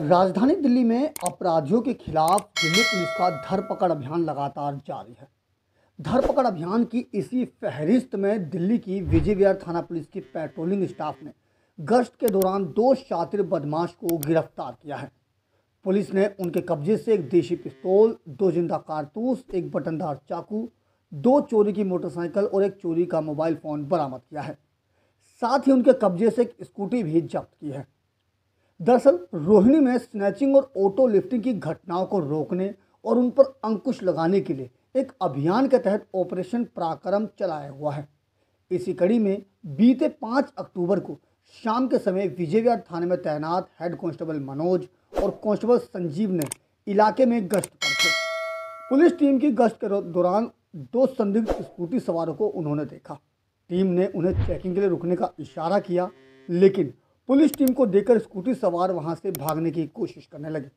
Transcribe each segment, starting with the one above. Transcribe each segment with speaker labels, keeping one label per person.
Speaker 1: राजधानी दिल्ली में अपराधियों के खिलाफ दिल्ली पुलिस का धरपकड़ अभियान लगातार जारी है धरपकड़ अभियान की इसी फहरिस्त में दिल्ली की विजय विहार थाना पुलिस की पेट्रोलिंग स्टाफ ने गश्त के दौरान दो शातिर बदमाश को गिरफ्तार किया है पुलिस ने उनके कब्जे से एक देशी पिस्तौल दो जिंदा कारतूस एक बटनदार चाकू दो चोरी की मोटरसाइकिल और एक चोरी का मोबाइल फ़ोन बरामद किया है साथ ही उनके कब्जे से एक स्कूटी भी जब्त की है दरअसल रोहिणी में स्नैचिंग और ऑटो लिफ्टिंग की घटनाओं को रोकने और उन पर अंकुश लगाने के लिए एक अभियान के तहत ऑपरेशन पराक्रम चलाया हुआ है इसी कड़ी में बीते पाँच अक्टूबर को शाम के समय विजयविहार थाने में तैनात हेड कांस्टेबल मनोज और कांस्टेबल संजीव ने इलाके में गश्त पर थे पुलिस टीम की गश्त के दौरान दो संदिग्ध स्कूटी सवारों को उन्होंने देखा टीम ने उन्हें चेकिंग के लिए रुकने का इशारा किया लेकिन पुलिस टीम को देकर स्कूटी सवार वहां से भागने की कोशिश करने लगे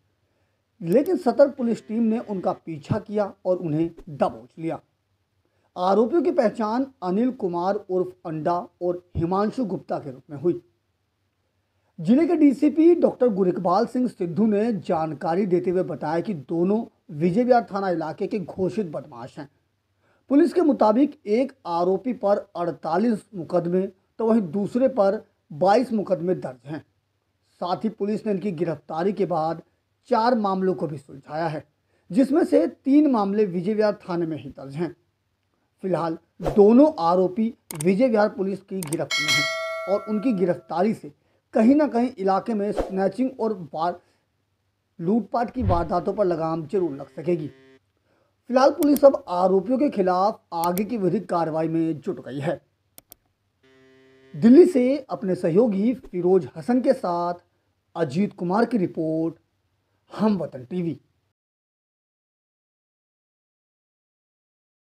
Speaker 1: लेकिन सतर्क पुलिस टीम ने उनका पीछा किया और उन्हें दबोच लिया आरोपियों की पहचान अनिल कुमार उर्फ अंडा और हिमांशु गुप्ता के रूप में हुई जिले के डीसीपी डॉक्टर गुरिकबाल सिंह सिद्धू ने जानकारी देते हुए बताया कि दोनों विजय विहार थाना इलाके के घोषित बदमाश हैं पुलिस के मुताबिक एक आरोपी पर 48 मुकदमे तो वहीं दूसरे पर बाईस मुकदमे दर्ज हैं साथ ही पुलिस ने इनकी गिरफ्तारी के बाद चार मामलों को भी सुलझाया है जिसमें से तीन मामले विजय विहार थाने में ही दर्ज हैं फिलहाल दोनों आरोपी विजय विहार पुलिस की गिरफ्त में हैं और उनकी गिरफ्तारी से कहीं ना कहीं इलाके में स्नैचिंग और बार लूटपाट की वारदातों पर लगाम जरूर लग सकेगी फिलहाल पुलिस अब आरोपियों के खिलाफ आगे की विधिक कार्रवाई में जुट गई है दिल्ली से अपने सहयोगी फिरोज हसन के साथ अजीत कुमार की रिपोर्ट हम वतन टीवी